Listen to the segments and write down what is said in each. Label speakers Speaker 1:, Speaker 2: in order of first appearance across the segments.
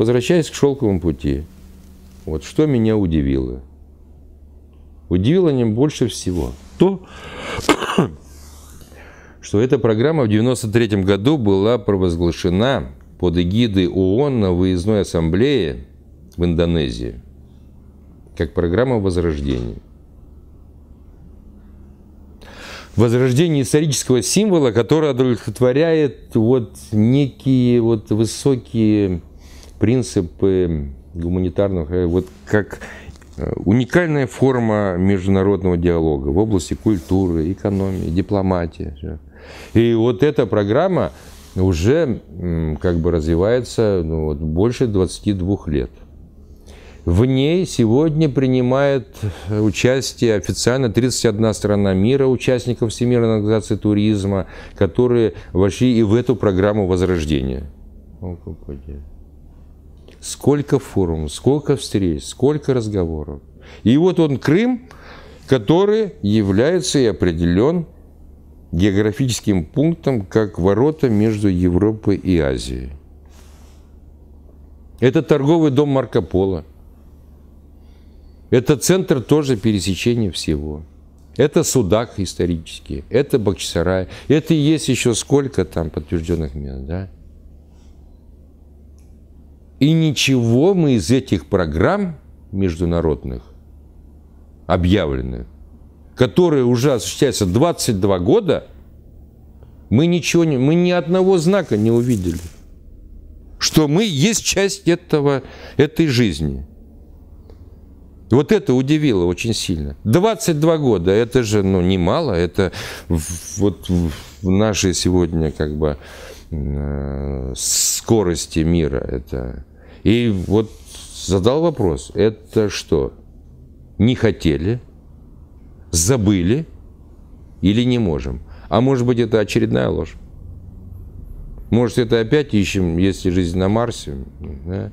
Speaker 1: Возвращаясь к шелковому пути, вот что меня удивило. Удивило ним больше всего то, что эта программа в 1993 году была провозглашена под эгидой ООН на выездной ассамблее в Индонезии как программа возрождения. Возрождение исторического символа, который удовлетворяет вот некие вот высокие принципы гуманитарного, э, вот как э, уникальная форма международного диалога в области культуры, экономии, дипломатии. И вот эта программа уже как бы развивается ну, вот, больше 22 лет. В ней сегодня принимает участие официально 31 страна мира, участников Всемирной организации туризма, которые вошли и в эту программу возрождения сколько форумов, сколько встреч, сколько разговоров. И вот он Крым, который является и определен географическим пунктом как ворота между Европой и Азией. Это торговый дом Марко Поло. Это центр тоже пересечения всего. Это Судак исторический, это Бахчисарай, это и есть еще сколько там подтвержденных мест, да? И ничего мы из этих программ международных, объявленных, которые уже осуществляются 22 года, мы ничего не, мы ни одного знака не увидели, что мы есть часть этого, этой жизни. Вот это удивило очень сильно. 22 года, это же, ну, немало, это вот в нашей сегодня, как бы, э, скорости мира, это и вот задал вопрос, это что, не хотели, забыли или не можем? А может быть, это очередная ложь? Может, это опять ищем, если жизнь на Марсе? Да?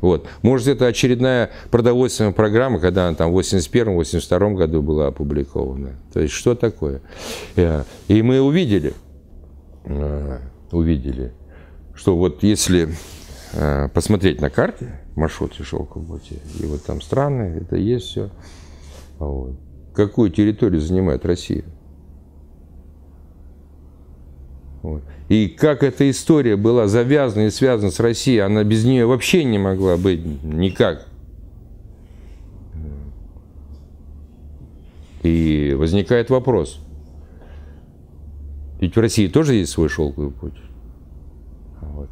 Speaker 1: Вот. Может, это очередная продовольственная программа, когда она там в 81-82 году была опубликована. То есть, что такое? Э, и мы увидели, э, увидели, что вот если Э, посмотреть на карте маршрут Шелка пути и вот там страны, это есть все. Вот. Какую территорию занимает Россия? Вот. И как эта история была завязана и связана с Россией, она без нее вообще не могла быть никак. И возникает вопрос. Ведь в России тоже есть свой шелковый путь. Вот.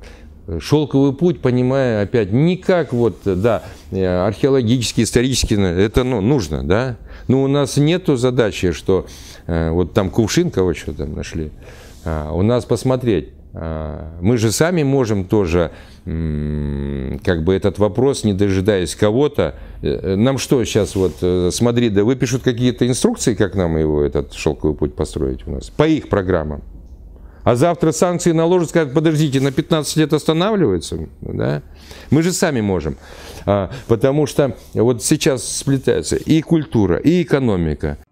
Speaker 1: Шелковый путь, понимая, опять, не как вот, да, э, археологически, исторически, э, это ну, нужно, да. Но ну, у нас нету задачи, что э, вот там кувшин кого что там нашли. А, у нас посмотреть. А, мы же сами можем тоже, как бы этот вопрос, не дожидаясь кого-то, нам что сейчас вот, смотри, да выпишут какие-то инструкции, как нам его, этот шелковый путь построить у нас, по их программам а завтра санкции наложат, скажут, подождите, на 15 лет останавливаются, да? Мы же сами можем, а, потому что вот сейчас сплетается и культура, и экономика,